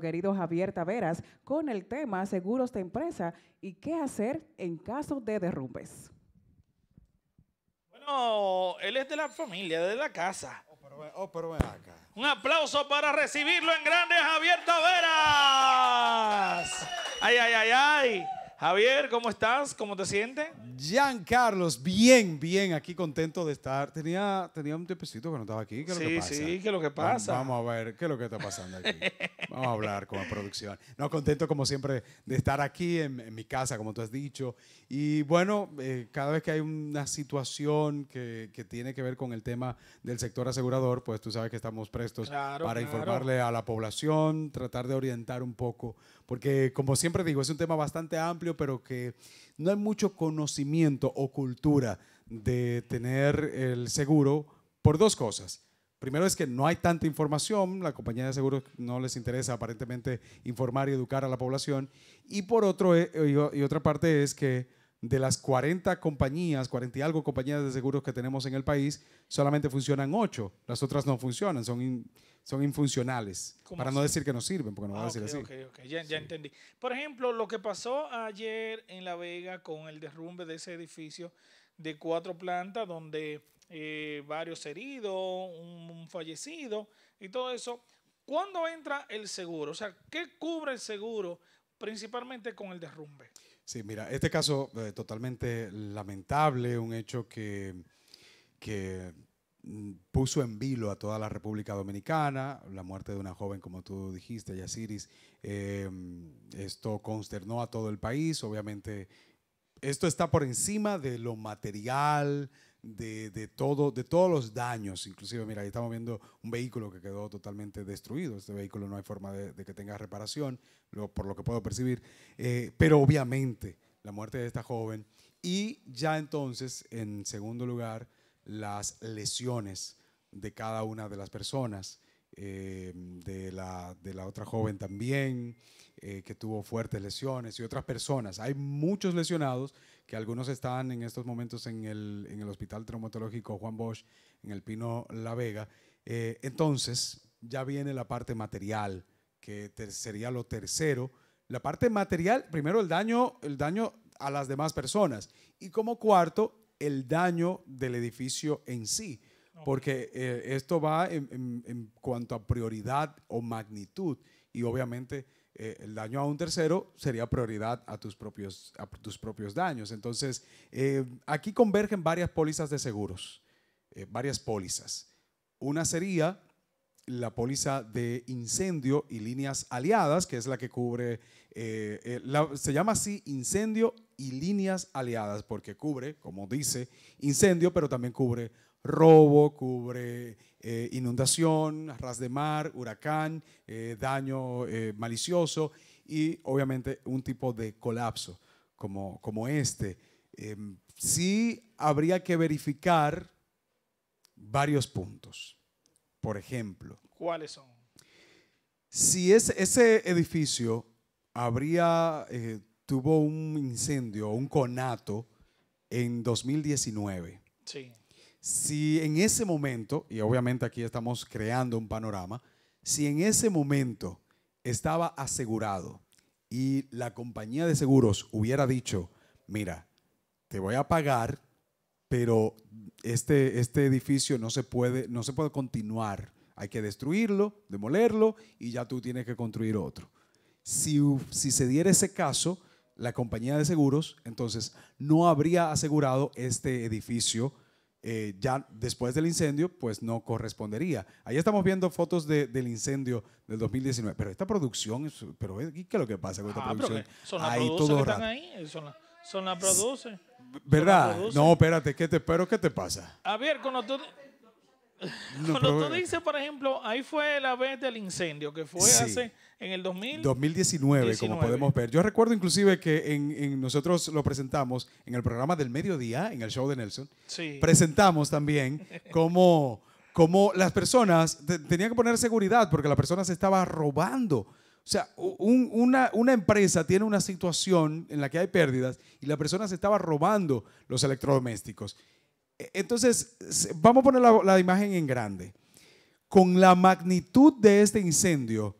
querido Javier Taveras con el tema seguros de empresa y qué hacer en caso de derrumbes. Bueno, él es de la familia, de la casa. Oh, pero, oh, acá. Un aplauso para recibirlo en grande Javier Taveras. Ay, ay, ay, ay. Javier, ¿cómo estás? ¿Cómo te sientes? Jean Carlos, bien, bien, aquí contento de estar. Tenía, tenía un tepecito que no estaba aquí. sí, que sí, ¿qué es lo que pasa? Vamos, a ver, ¿qué es lo que está pasando aquí? vamos a hablar con la producción. No, contento como siempre de estar aquí en, mi casa, como tú has dicho. Y bueno, eh, cada vez que hay una situación que, tiene que ver con el tema del sector asegurador, pues tú sabes que estamos prestos para informarle a la población, tratar de orientar un poco, porque como siempre digo, es un tema bastante amplio pero que no hay mucho conocimiento o cultura de tener el seguro por dos cosas. Primero es que no hay tanta información, la compañía de seguros no les interesa aparentemente informar y educar a la población. Y por otro, eh, y otra parte es que de las 40 compañías, 40 y algo compañías de seguros que tenemos en el país, solamente funcionan 8. Las otras no funcionan, son, son infuncionales. Para no decir que no sirven, porque no a ah, decir así. Ya, entendí. Por ejemplo, lo que pasó ayer en La Vega con el derrumbe de ese edificio de cuatro plantas, donde eh, varios heridos, un fallecido y todo eso. ¿Cuándo entra el seguro? O sea, ¿qué cubre el seguro principalmente con el derrumbe? Sí, mira, este caso eh, totalmente lamentable, un hecho que, que mm, puso en vilo a toda la República Dominicana, la muerte de una joven, como tú dijiste, Yasiris, em, esto consternó a todo el país, obviamente esto está por encima de lo material, de, todo, de todos los daños. Inclusive, mira, ahí estamos viendo un vehículo que quedó totalmente destruido. Este vehículo no hay forma de, que tenga reparación, por lo que puedo percibir. Eh, pero obviamente, la muerte de esta joven. Y ya entonces, en segundo lugar, las lesiones de cada una de las personas. Eh, de, la, de, la, otra joven también, eh, que tuvo fuertes lesiones, y otras personas. Hay muchos lesionados que algunos están en estos momentos en el, en el Hospital Traumatológico Juan Bosch, en el Pino La Vega. Eh, entonces, ya viene la parte material, que sería lo tercero. La parte material, primero el daño, el daño a las demás personas. Y como cuarto, el daño del edificio en sí, porque eh, esto va en, cuanto a prioridad o magnitud y obviamente eh, el daño a un tercero sería prioridad a tus propios, a tus propios daños. Entonces, eh, aquí convergen varias pólizas de seguros, eh, varias pólizas. Una sería la póliza de incendio y líneas aliadas, que es la que cubre, se llama así incendio y líneas aliadas, porque cubre, como dice, incendio, pero también cubre robo, cubre eh, inundación, ras de mar, huracán, eh, daño eh, malicioso y obviamente un tipo de colapso como, como este. Em, sí habría que verificar varios puntos. Por ejemplo. ¿Cuáles son? Si ese edificio habría, tuvo un incendio, un conato en 2019. Sí si en ese momento, y obviamente aquí estamos creando un panorama, si en ese momento estaba asegurado y la compañía de seguros hubiera dicho, mira, te voy a pagar, pero este, este edificio no se, puede, no se puede continuar, hay que destruirlo, demolerlo y ya tú tienes que construir otro. Si, si se diera ese caso, la compañía de seguros entonces no habría asegurado este edificio eh, ya después del incendio, pues no correspondería. Ahí estamos viendo fotos de, del incendio del 2019, pero esta producción, pero eh, ¿qué es lo que pasa con esta ah, producción? Son las ahí Están ahí, son, las produce. ¿Verdad? No, espérate, ¿qué te, pero ¿qué te pasa? A ver, cuando tú... Eh, dices, por ejemplo, ahí fue la vez del incendio, que fue hace en el 2019, como podemos ver. Yo recuerdo inclusive que nosotros lo presentamos en el programa del mediodía, en el show de Nelson. Presentamos también cómo, las personas tenían que poner seguridad porque la persona se estaba robando. O sea, una, una, empresa tiene una situación en la que hay pérdidas y la persona se estaba robando los electrodomésticos. E, entonces, vamos a poner la, la imagen en grande. Con la magnitud de este incendio,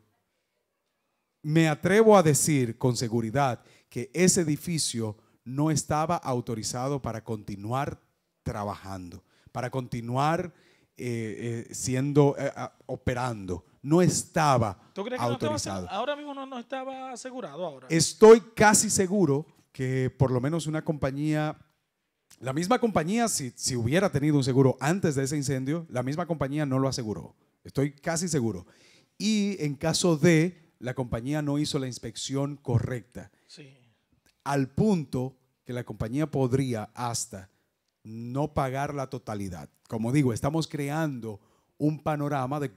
me atrevo a decir con seguridad que ese edificio no estaba autorizado para continuar trabajando, para continuar eh, eh, siendo, eh, operando. No estaba ¿Tú crees que autorizado. No ahora mismo no, estaba asegurado. Ahora. Estoy casi seguro que por lo menos una compañía, la misma compañía, si, si hubiera tenido un seguro antes de ese incendio, la misma compañía no lo aseguró. Estoy casi seguro. Y en caso de, la compañía no hizo la inspección correcta. Sí. Al punto que la compañía podría hasta no pagar la totalidad. Como digo, estamos creando un panorama de,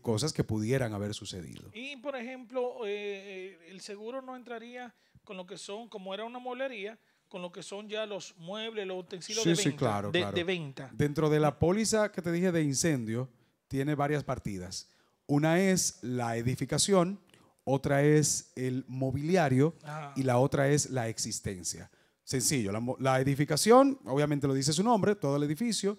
cosas que pudieran haber sucedido. Y, por ejemplo, eh, eh, el seguro no entraría con lo que son, como era una molería, con lo que son ya los muebles, los utensilios de, venta, sí, claro, claro. de, venta. Dentro de la póliza que te dije de incendio, tiene varias partidas. Una es la edificación, otra es el mobiliario y ah. la otra es la existencia. Sencillo, la, edificación, obviamente lo dice su nombre, todo el edificio.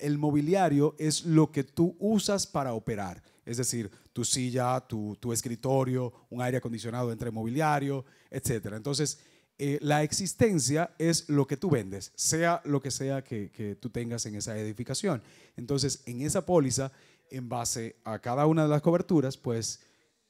El, mobiliario es lo que tú usas para operar, es decir, tu silla, tu, escritorio, un aire acondicionado entre mobiliario, etc. Entonces, eh, la existencia es lo que tú vendes, sea lo que sea que tú tengas en esa edificación. Entonces, en esa póliza, en base a cada una de las coberturas, pues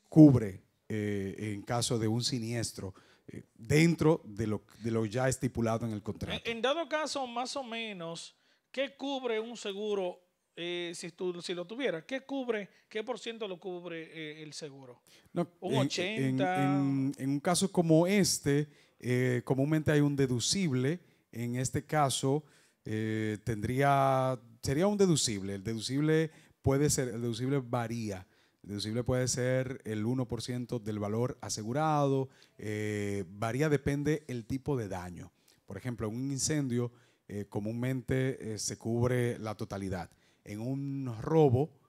cubre eh, en caso de un siniestro eh, dentro de lo, lo ya estipulado en el contrato. En, dado caso, más o menos, ¿qué cubre un seguro eh, si, lo tuviera, ¿qué cubre, qué por ciento lo cubre el seguro? ¿Un 80? En, un caso como este, comúnmente hay un deducible. En este caso, tendría, sería un deducible. El deducible puede ser, el deducible varía. Deducible puede ser el 1% del valor asegurado, eh, varía, depende el tipo de daño. Por ejemplo, en un incendio eh, comúnmente eh, se cubre la totalidad. En un robo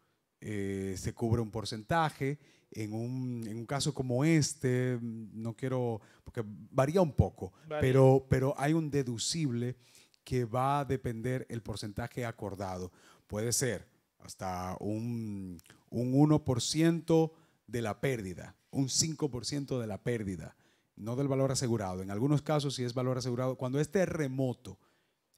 se cubre un porcentaje. En un, caso como este, no quiero, porque varía un poco, Pero, pero hay un deducible que va a depender el porcentaje acordado. Puede ser hasta un, un 1% de la pérdida, un 5% de la pérdida, no del valor asegurado. En algunos casos, si es valor asegurado, cuando es terremoto,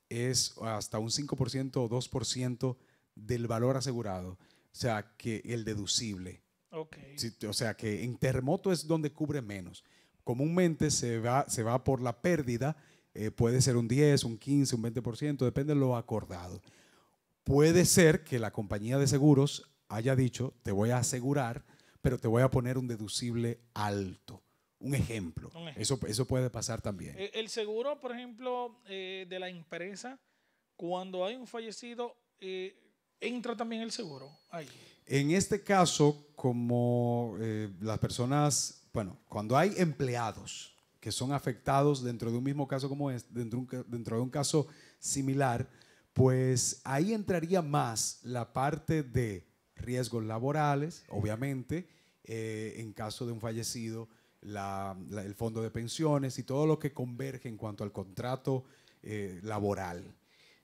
es hasta un 5% o 2% del valor asegurado, o sea, que el deducible. o sea, que en terremoto es donde cubre menos. Comúnmente se va, se va por la pérdida, eh, puede ser un 10, un 15, un 20%, depende de lo acordado. Puede ser que la compañía de seguros haya dicho, te voy a asegurar, pero te voy a poner un deducible alto. Un ejemplo. Eso, eso puede pasar también. El, seguro, por ejemplo, eh, de la empresa, cuando hay un fallecido, eh, entra también el seguro. Ahí. En este caso, como eh, las personas, bueno, cuando hay empleados que son afectados dentro de un mismo caso como este, dentro, dentro de un caso similar, pues ahí entraría más la parte de riesgos laborales, obviamente, eh, en caso de un fallecido, el fondo de pensiones y todo lo que converge en cuanto al contrato eh, laboral.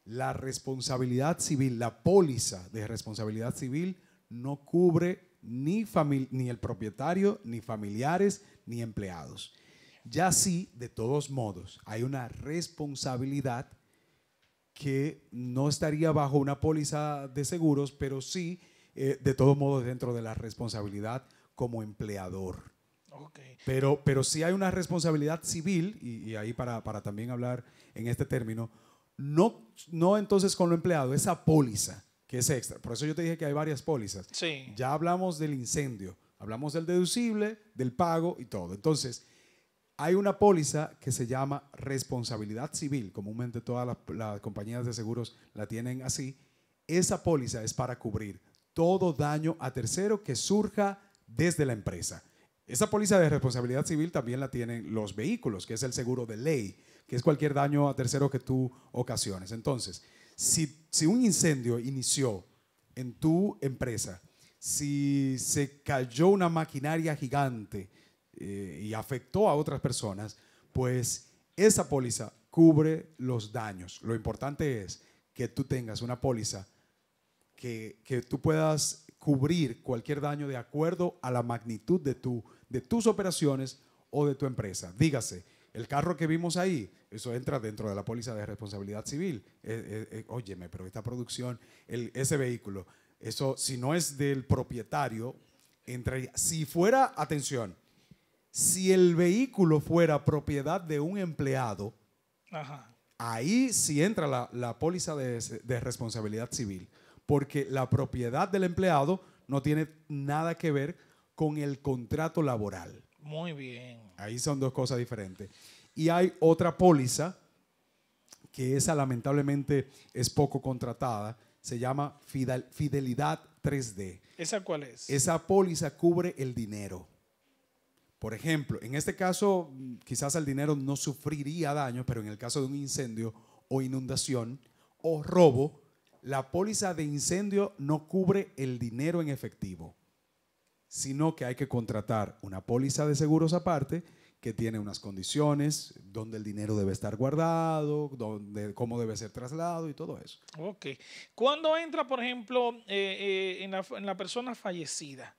La responsabilidad civil, la póliza de responsabilidad civil no cubre ni, ni el propietario, ni familiares, ni empleados. Ya sí, de todos modos, hay una responsabilidad que no estaría bajo una póliza de seguros, pero sí, eh, de todo modo, dentro de la responsabilidad como empleador. Pero, pero sí hay una responsabilidad civil, y, ahí para, también hablar en este término, no, no entonces con lo empleado, esa póliza que es extra. Por eso yo te dije que hay varias pólizas. Sí. Ya hablamos del incendio, hablamos del deducible, del pago y todo. Entonces, hay una póliza que se llama responsabilidad civil, comúnmente todas las, compañías de seguros la tienen así. Esa póliza es para cubrir todo daño a tercero que surja desde la empresa. Esa póliza de responsabilidad civil también la tienen los vehículos, que es el seguro de ley, que es cualquier daño a tercero que tú ocasiones. Entonces, si, si un incendio inició en tu empresa, si se cayó una maquinaria gigante, eh, y afectó a otras personas, pues esa póliza cubre los daños. Lo importante es que tú tengas una póliza que, tú puedas cubrir cualquier daño de acuerdo a la magnitud de, tu, de tus operaciones o de tu empresa. Dígase, el carro que vimos ahí, eso entra dentro de la póliza de responsabilidad civil. Eh, eh, óyeme, pero esta producción, ese vehículo, eso si no es del propietario, entraría. si fuera, atención, si el vehículo fuera propiedad de un empleado, ahí sí entra la, póliza de, de, responsabilidad civil, porque la propiedad del empleado no tiene nada que ver con el contrato laboral. Muy bien. Ahí son dos cosas diferentes. Y hay otra póliza, que esa lamentablemente es poco contratada, se llama Fidelidad 3D. ¿Esa cuál es? Esa póliza cubre el dinero. Por ejemplo, en este caso mm, quizás el dinero no sufriría daño, pero en el caso de un incendio o inundación o robo, la póliza de incendio no cubre el dinero en efectivo, sino que hay que contratar una póliza de seguros aparte que tiene unas condiciones, donde el dinero debe estar guardado, cómo debe ser trasladado y todo eso. Ok. ¿Cuándo entra, por ejemplo, eh, eh, en, la, persona fallecida?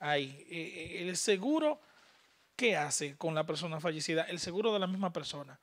Ahí, eh, el seguro ¿qué hace con la persona fallecida? El seguro de la misma persona.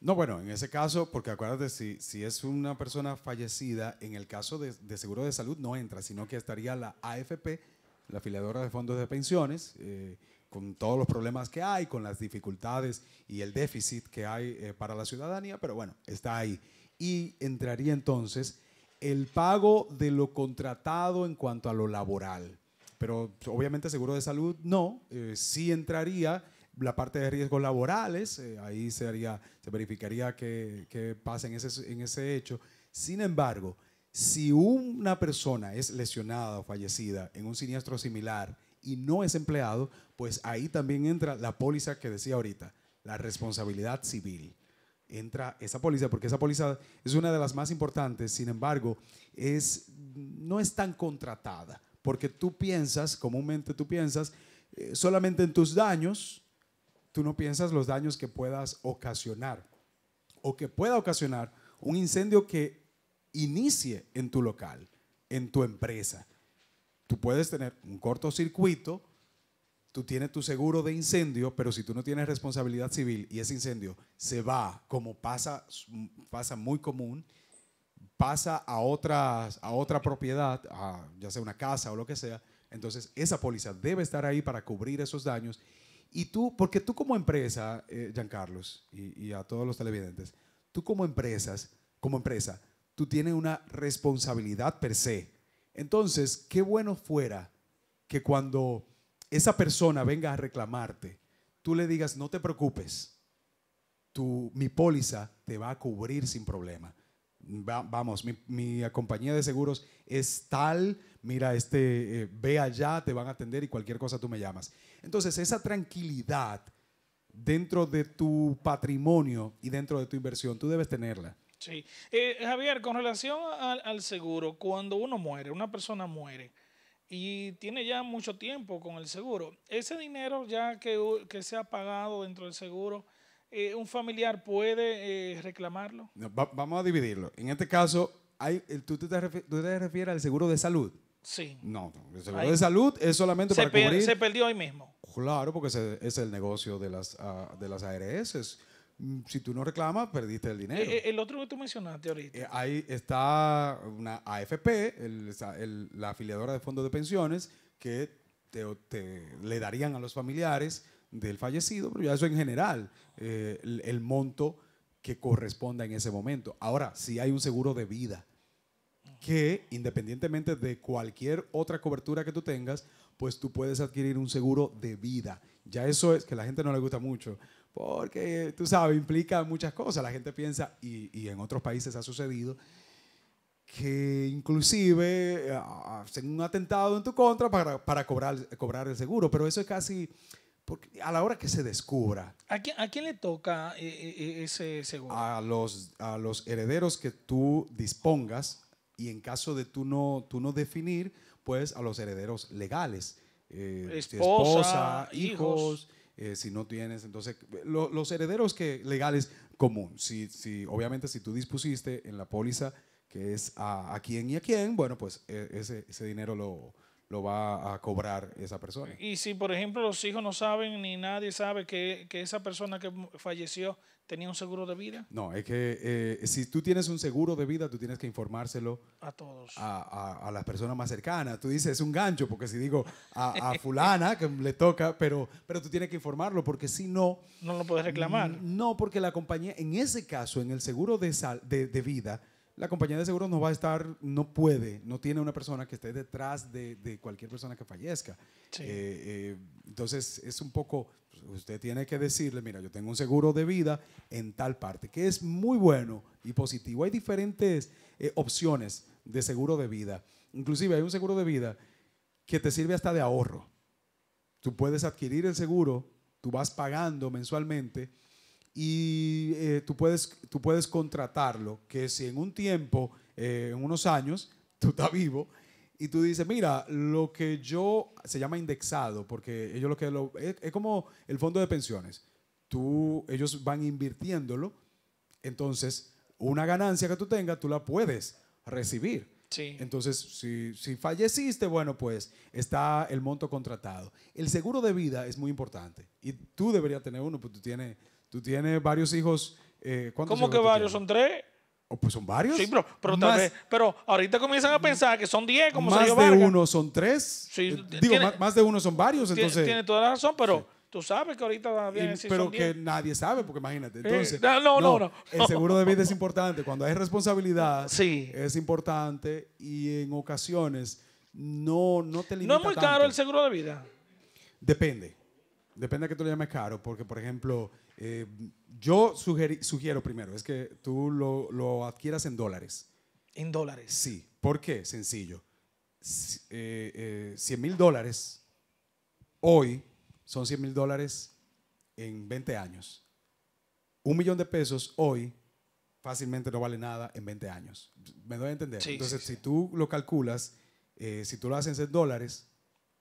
No, bueno, en ese caso, porque acuérdate, si, es una persona fallecida, en el caso de, seguro de salud no entra, sino que estaría la AFP, la afiliadora de fondos de pensiones, eh, con todos los problemas que hay, con las dificultades y el déficit que hay eh, para la ciudadanía, pero bueno, está ahí. Y entraría entonces el pago de lo contratado en cuanto a lo laboral pero obviamente seguro de salud no, eh, sí entraría la parte de riesgos laborales, eh, ahí se, haría, se verificaría que, que pasa en ese, en ese hecho. Sin embargo, si una persona es lesionada o fallecida en un siniestro similar y no es empleado, pues ahí también entra la póliza que decía ahorita, la responsabilidad civil. Entra esa póliza, porque esa póliza es una de las más importantes, sin embargo, es, no es tan contratada porque tú piensas, comúnmente tú piensas eh, solamente en tus daños, tú no piensas los daños que puedas ocasionar o que pueda ocasionar un incendio que inicie en tu local, en tu empresa. Tú puedes tener un cortocircuito, tú tienes tu seguro de incendio, pero si tú no tienes responsabilidad civil y ese incendio se va, como pasa, pasa muy común, pasa a, a otra propiedad, ya sea una casa o lo que sea, entonces esa póliza debe estar ahí para cubrir esos daños. Y tú, porque tú como empresa, eh, Giancarlos, y, a todos los televidentes, tú como empresas, como empresa, tú tienes una responsabilidad per se. Entonces, qué bueno fuera que cuando esa persona venga a reclamarte, tú le digas, no te preocupes, tu, mi póliza te va a cubrir sin problema vamos, mi, compañía de seguros es tal, mira, este, eh, ve allá, te van a atender y cualquier cosa tú me llamas. Entonces, esa tranquilidad dentro de tu patrimonio y dentro de tu inversión, tú debes tenerla. Sí. Eh, Javier, con relación al, seguro, cuando uno muere, una persona muere y tiene ya mucho tiempo con el seguro, ese dinero ya que se ha pagado dentro del seguro, eh, un familiar puede eh, reclamarlo? vamos a dividirlo. En este caso, hay, tú, te refieres al seguro de salud? Sí. No, el seguro de salud es solamente para cubrir... Se perdió hoy mismo. Claro, porque es el negocio de las, ah, de las ARS. Mm, si tú no reclamas, perdiste el dinero. Eh, el otro que tú mencionaste ahorita. ahí está una AFP, la afiliadora de fondos de pensiones, que te, le darían a los familiares del fallecido, pero ya eso en general, eh, el, monto que corresponda en ese momento. Ahora, si hay un seguro de vida, que independientemente de cualquier otra cobertura que tú tengas, pues tú puedes adquirir un seguro de vida. Ya eso es que a la gente no le gusta mucho, porque tú sabes, implica muchas cosas. La gente piensa, y, en otros países ha sucedido, que inclusive eh, hacen un atentado en tu contra para, cobrar, cobrar el seguro, pero eso es casi porque a la hora que se descubra. ¿A quién, le toca eh, eh, eh, ese seguro? A los, a los herederos que tú dispongas y en caso de tú no, tú no definir, pues a los herederos legales. esposa, hijos. si no tienes, entonces los herederos que legales común. Si, si, obviamente, si tú dispusiste en la póliza que es a, a quién y a quién, bueno, pues ese, ese dinero lo, lo va a cobrar esa persona. Y si, por ejemplo, los hijos no saben ni nadie sabe que, esa persona que falleció tenía un seguro de vida. No, es que eh, si tú tienes un seguro de vida, tú tienes que informárselo a todos. A, las personas más cercanas. Tú dices, es un gancho, porque si digo a, fulana que le toca, pero, pero tú tienes que informarlo, porque si no... No lo puedes reclamar. No, porque la compañía, en ese caso, en el seguro de, sal, de, de vida, la compañía de seguros no va a estar, no puede, no tiene una persona que esté detrás de, cualquier persona que fallezca. Eh, eh, entonces es un poco, pues, usted tiene que decirle, mira, yo tengo un seguro de vida en tal parte, que es muy bueno y positivo. Hay diferentes eh, opciones de seguro de vida. Inclusive hay un seguro de vida que te sirve hasta de ahorro. Tú puedes adquirir el seguro, tú vas pagando mensualmente y eh, tú, puedes, tú puedes contratarlo, que si en un tiempo, eh, en unos años, tú estás vivo y tú dices, mira, lo que yo, se llama indexado, porque ellos lo que es, como el fondo de pensiones, tú, ellos van invirtiéndolo, entonces una ganancia que tú tengas, tú la puedes recibir. Entonces, si, si falleciste, bueno, pues está el monto contratado. El seguro de vida es muy importante y tú deberías tener uno, porque tú tienes Tú tienes varios hijos. Eh, ¿Cómo que varios? ¿Son tres? Oh, pues son varios. Sí, pero, pero, tal pero ahorita comienzan a pensar que son diez, como más de uno son tres. Sí, eh, Digo, más, de uno son varios. Entonces, tiene toda la razón, pero tú sabes que ahorita y- pero que nadie sabe, porque imagínate. Eh, entonces, no, no, no, El seguro de vida es importante. Cuando hay responsabilidad, es importante y en ocasiones no, no te limita No es muy caro el seguro de vida. Depende. Depende a que tú lo llames caro, porque por ejemplo, eh, yo sugiero primero, es que tú lo, adquieras en dólares. En dólares. Sí. ¿Por qué? Sencillo. 100 eh, eh, mil dólares hoy son 100 mil dólares en 20 años. Un millón de pesos hoy fácilmente no vale nada en 20 años. ¿Me doy a entender? Entonces, si tú lo calculas, eh, si tú lo haces en dólares,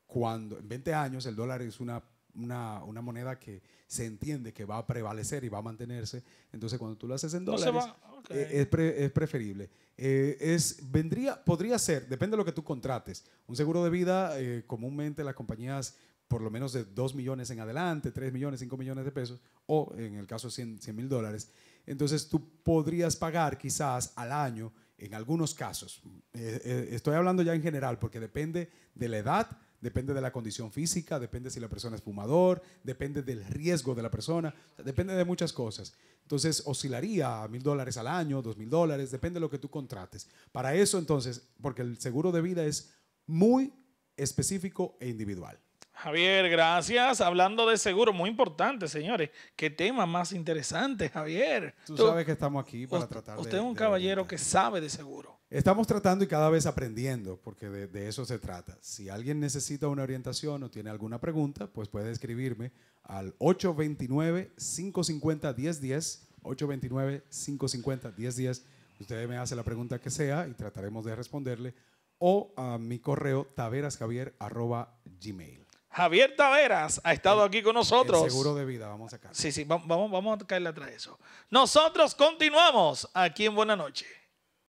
cuando en 20 años el dólar es una una, moneda que se entiende que va a prevalecer y va a mantenerse. Entonces, cuando tú lo haces en dólares, eh, es, preferible. Eh, es, vendría, podría ser, depende de lo que tú contrates. Un seguro de vida, eh, comúnmente las compañías por lo menos de 2 millones en adelante, 3 millones, 5 millones de pesos, o en el caso 100 mil dólares. Entonces tú podrías pagar quizás al año, en algunos casos, estoy hablando ya en general, porque depende de la edad, depende de la condición física, depende si la persona es fumador, depende del riesgo de la persona, depende de muchas cosas. Entonces oscilaría a mil dólares al año, dos mil dólares, depende de lo que tú contrates. Para eso entonces, porque el seguro de vida es muy específico e individual. Javier, gracias. Hablando de seguro, muy importante, señores. Qué tema más interesante, Javier. Tú, sabes que estamos aquí para tratar de. Usted es un caballero que sabe de seguro. Estamos tratando y cada vez aprendiendo, porque de, eso se trata. Si alguien necesita una orientación o tiene alguna pregunta, pues puede escribirme al 829-550-1010, 829-550-1010. Usted me hace la pregunta que sea y trataremos de responderle, o a mi correo taverasjavier.gmail. Javier Taveras ha estado aquí con nosotros. seguro de vida, vamos a Sí, sí, vamos, vamos a caerle atrás de eso. Nosotros continuamos aquí en Buena Noche.